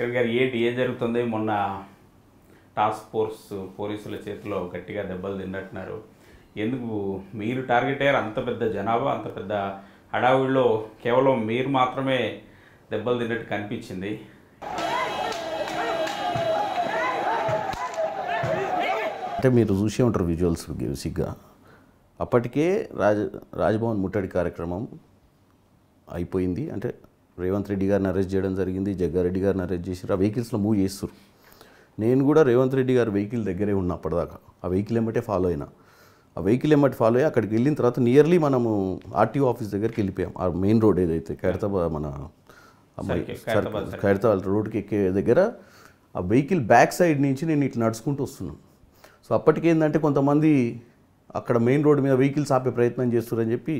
కిరణ్ గారు ఏంటి ఏం జరుగుతుంది మొన్న టాస్క్ ఫోర్స్ పోలీసుల చేతిలో గట్టిగా దెబ్బలు తిన్నట్టున్నారు ఎందుకు మీరు టార్గెట్ అయ్యారు అంత పెద్ద జనాభా అంత పెద్ద హడావుడిలో కేవలం మీరు మాత్రమే దెబ్బలు తిన్నట్టు కనిపించింది అంటే మీరు చూసే ఉంటారు విజువల్స్ బేసిక్గా అప్పటికే రాజ రాజభవన్ ముట్టడి కార్యక్రమం అయిపోయింది అంటే రేవంత్ రెడ్డి గారిని అరెస్ట్ చేయడం జరిగింది జగ్గారెడ్డి గారిని అరెస్ట్ చేశారు ఆ వెహికల్స్లో మూవ్ చేస్తారు నేను కూడా రేవంత్ రెడ్డి గారి వెహికల్ దగ్గరే ఉన్నా అప్పటిదాకా ఆ వెహికల్ ఏమంటే ఫాలో అయినా ఆ వెహికల్ ఏమంటే ఫాలో అయ్యి అక్కడికి వెళ్ళిన తర్వాత నియర్లీ మనము ఆర్టీఓ ఆఫీస్ దగ్గరికి వెళ్ళిపోయాం ఆ మెయిన్ రోడ్ ఏదైతే ఖైరతాబాద్ మన ఖైరతాబాద్ రోడ్కి ఎక్కే దగ్గర ఆ వెహికల్ బ్యాక్ సైడ్ నుంచి నేను ఇట్లా నడుచుకుంటూ వస్తున్నాను సో అప్పటికేందంటే కొంతమంది అక్కడ మెయిన్ రోడ్ మీద వెహికల్స్ ఆపే ప్రయత్నం చేస్తారని చెప్పి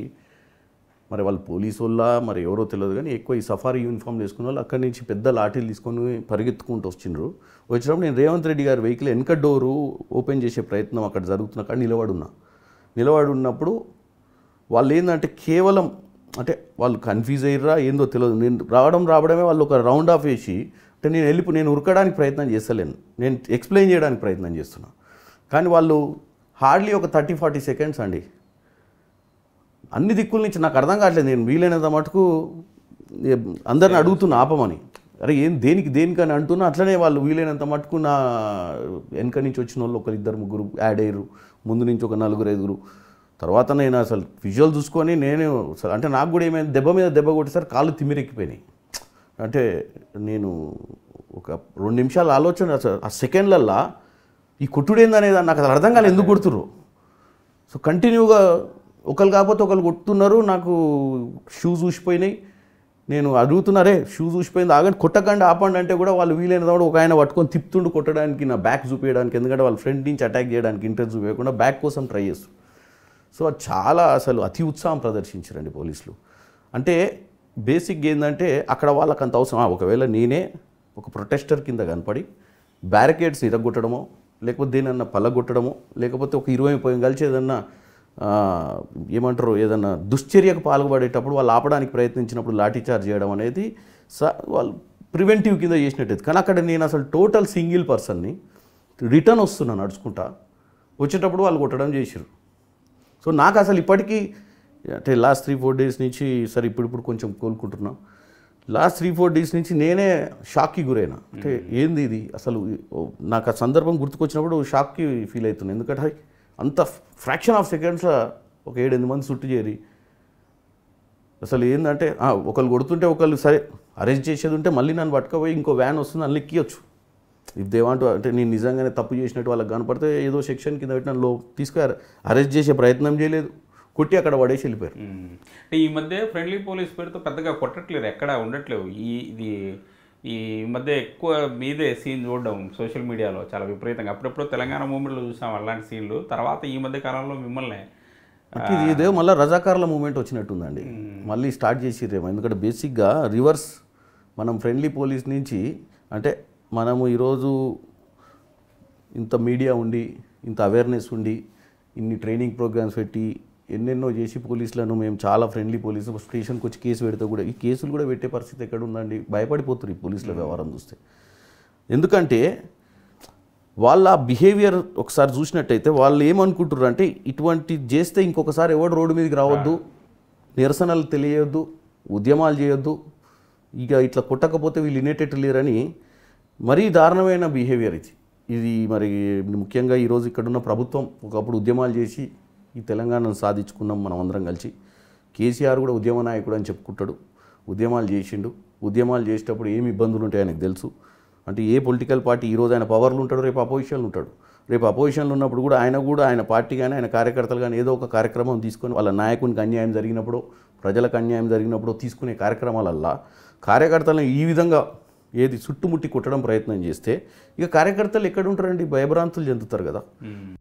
మరి వాళ్ళు పోలీసు వాళ్ళ మరి ఎవరో తెలియదు కానీ ఎక్కువ ఈ సఫారీ యూనిఫామ్ వేసుకున్న వాళ్ళు అక్కడి నుంచి పెద్ద లాఠీలు తీసుకొని పరిగెత్తుకుంటూ వచ్చిండ్రు వచ్చినప్పుడు నేను రేవంత్ రెడ్డి గారి వెహికల్ వెనక డోరు ఓపెన్ చేసే ప్రయత్నం అక్కడ జరుగుతున్న కాడ నిలబడున్నా ఉన్నప్పుడు వాళ్ళు ఏంటంటే కేవలం అంటే వాళ్ళు కన్ఫ్యూజ్ అయ్యారా ఏందో తెలియదు నేను రావడం రావడమే వాళ్ళు ఒక రౌండ్ ఆఫ్ వేసి అంటే నేను వెళ్ళిపో నేను ఉరకడానికి ప్రయత్నం చేస్తలేను నేను ఎక్స్ప్లెయిన్ చేయడానికి ప్రయత్నం చేస్తున్నాను కానీ వాళ్ళు హార్డ్లీ ఒక థర్టీ ఫార్టీ సెకండ్స్ అండి అన్ని దిక్కుల నుంచి నాకు అర్థం కావట్లేదు నేను వీలైనంత మటుకు అందరిని అడుగుతున్నా ఆపమని అరే ఏం దేనికి దేనికని అంటున్నా అట్లనే వాళ్ళు వీలైనంత మటుకు నా వెనక నుంచి వచ్చిన వాళ్ళు ఒకరు ఇద్దరు ముగ్గురు యాడ్ అయ్యారు ముందు నుంచి ఒక నలుగురు ఐదుగురు తర్వాత నేను అసలు విజువల్ చూసుకొని నేను అంటే నాకు కూడా ఏమైంది దెబ్బ మీద దెబ్బ కొట్టేసరి కాళ్ళు తిమ్మిరెక్కిపోయినాయి అంటే నేను ఒక రెండు నిమిషాల ఆలోచన ఆ సెకండ్లల్లా ఈ కొట్టుడేందనేది నాకు అది అర్థం కాలేదు ఎందుకు కొడుతురు సో కంటిన్యూగా ఒకరు కాకపోతే ఒకరు కొట్టున్నారు నాకు షూస్ ఊసిపోయినాయి నేను అడుగుతున్నారే షూస్ ఊసిపోయింది ఆగండి కొట్టకండి ఆపండి అంటే కూడా వాళ్ళు వీలైన తప్పుడు ఒక ఆయన పట్టుకొని తిప్పుతుండు కొట్టడానికి నా బ్యాక్ చూపించడానికి ఎందుకంటే వాళ్ళ ఫ్రెండ్ నుంచి అటాక్ చేయడానికి ఇంటర్ చూపించకుండా బ్యాక్ కోసం ట్రై చేస్తారు సో అది చాలా అసలు అతి ఉత్సాహం ప్రదర్శించారండి పోలీసులు అంటే బేసిక్ ఏంటంటే అక్కడ వాళ్ళకి అంత అవసరం ఒకవేళ నేనే ఒక ప్రొటెస్టర్ కింద కనపడి బ్యారికేడ్స్ ఇరగొట్టడమో లేకపోతే దేనన్నా పల్లగొట్టడమో లేకపోతే ఒక ఇరవై ముప్పై కలిసి ఏదన్నా ఏమంటారు ఏదైనా దుశ్చర్యకు పాల్గొడేటప్పుడు వాళ్ళు ఆపడానికి ప్రయత్నించినప్పుడు చార్జ్ చేయడం అనేది స వాళ్ళు ప్రివెంటివ్ కింద చేసినట్టయితే కానీ అక్కడ నేను అసలు టోటల్ సింగిల్ పర్సన్ని రిటర్న్ వస్తున్నా నడుచుకుంటా వచ్చేటప్పుడు వాళ్ళు కొట్టడం చేసిరు సో నాకు అసలు ఇప్పటికీ అంటే లాస్ట్ త్రీ ఫోర్ డేస్ నుంచి సరే ఇప్పుడు ఇప్పుడు కొంచెం కోలుకుంటున్నాం లాస్ట్ త్రీ ఫోర్ డేస్ నుంచి నేనే షాక్కి గురైనా అంటే ఏంది ఇది అసలు నాకు ఆ సందర్భం గుర్తుకొచ్చినప్పుడు షాక్కి ఫీల్ అవుతున్నాను ఎందుకంటే అంత ఫ్రాక్షన్ ఆఫ్ సెకండ్స్ ఒక ఏడెనిమిది మంది చుట్టు చేరి అసలు ఏంటంటే ఒకళ్ళు కొడుతుంటే ఒకళ్ళు సరే అరెస్ట్ చేసేది ఉంటే మళ్ళీ నన్ను పట్టుకపోయి ఇంకో వ్యాన్ వస్తుంది అని ఎక్కియొచ్చు ఇఫ్ దే వాంట్ అంటే నేను నిజంగానే తప్పు చేసినట్టు వాళ్ళకి కనపడితే ఏదో సెక్షన్ కింద పెట్టిన లో తీసుకు అరెస్ట్ చేసే ప్రయత్నం చేయలేదు కొట్టి అక్కడ పడేసి వెళ్ళిపోయారు ఈ మధ్య ఫ్రెండ్లీ పోలీస్ పేరుతో పెద్దగా కొట్టట్లేదు ఎక్కడ ఉండట్లేవు ఈ ఇది ఈ మధ్య ఎక్కువ మీదే సీన్ చూడడం సోషల్ మీడియాలో చాలా విపరీతంగా అప్పుడప్పుడు తెలంగాణ మూమెంట్లో చూసాం అలాంటి సీన్లు తర్వాత ఈ మధ్య కాలంలో మిమ్మల్ని ఇదే మళ్ళీ రజాకారుల మూమెంట్ వచ్చినట్టుందండి మళ్ళీ స్టార్ట్ చేసిరేమో ఎందుకంటే బేసిక్గా రివర్స్ మనం ఫ్రెండ్లీ పోలీస్ నుంచి అంటే మనము ఈరోజు ఇంత మీడియా ఉండి ఇంత అవేర్నెస్ ఉండి ఇన్ని ట్రైనింగ్ ప్రోగ్రామ్స్ పెట్టి ఎన్నెన్నో చేసి పోలీసులను మేము చాలా ఫ్రెండ్లీ పోలీసు స్టేషన్కి వచ్చి కేసు పెడితే కూడా ఈ కేసులు కూడా పెట్టే పరిస్థితి ఎక్కడ ఉందండి భయపడిపోతున్నారు ఈ పోలీసుల వ్యవహారం చూస్తే ఎందుకంటే వాళ్ళ బిహేవియర్ ఒకసారి చూసినట్టయితే వాళ్ళు ఏమనుకుంటారు అంటే ఇటువంటి చేస్తే ఇంకొకసారి ఎవడు రోడ్డు మీదకి రావద్దు నిరసనలు తెలియద్దు ఉద్యమాలు చేయొద్దు ఇక ఇట్లా కొట్టకపోతే వీళ్ళు వినేటట్టు లేరని మరీ దారుణమైన బిహేవియర్ ఇది ఇది మరి ముఖ్యంగా ఈరోజు ఇక్కడున్న ప్రభుత్వం ఒకప్పుడు ఉద్యమాలు చేసి ఈ తెలంగాణను సాధించుకున్నాం మనం అందరం కలిసి కేసీఆర్ కూడా ఉద్యమ నాయకుడు అని చెప్పుకుంటాడు ఉద్యమాలు చేసిండు ఉద్యమాలు చేసేటప్పుడు ఏమి ఇబ్బందులు ఉంటాయి ఆయనకు తెలుసు అంటే ఏ పొలిటికల్ పార్టీ ఈరోజు ఆయన పవర్లు ఉంటాడు రేపు అపోజిషన్లు ఉంటాడు రేపు అపోజిషన్లు ఉన్నప్పుడు కూడా ఆయన కూడా ఆయన పార్టీ కానీ ఆయన కార్యకర్తలు కానీ ఏదో ఒక కార్యక్రమం తీసుకొని వాళ్ళ నాయకునికి అన్యాయం జరిగినప్పుడు ప్రజలకు అన్యాయం జరిగినప్పుడు తీసుకునే కార్యక్రమాలల్లా కార్యకర్తలను ఈ విధంగా ఏది చుట్టుముట్టి కుట్టడం ప్రయత్నం చేస్తే ఇక కార్యకర్తలు ఎక్కడ ఉంటారండి భయభ్రాంతులు చెందుతారు కదా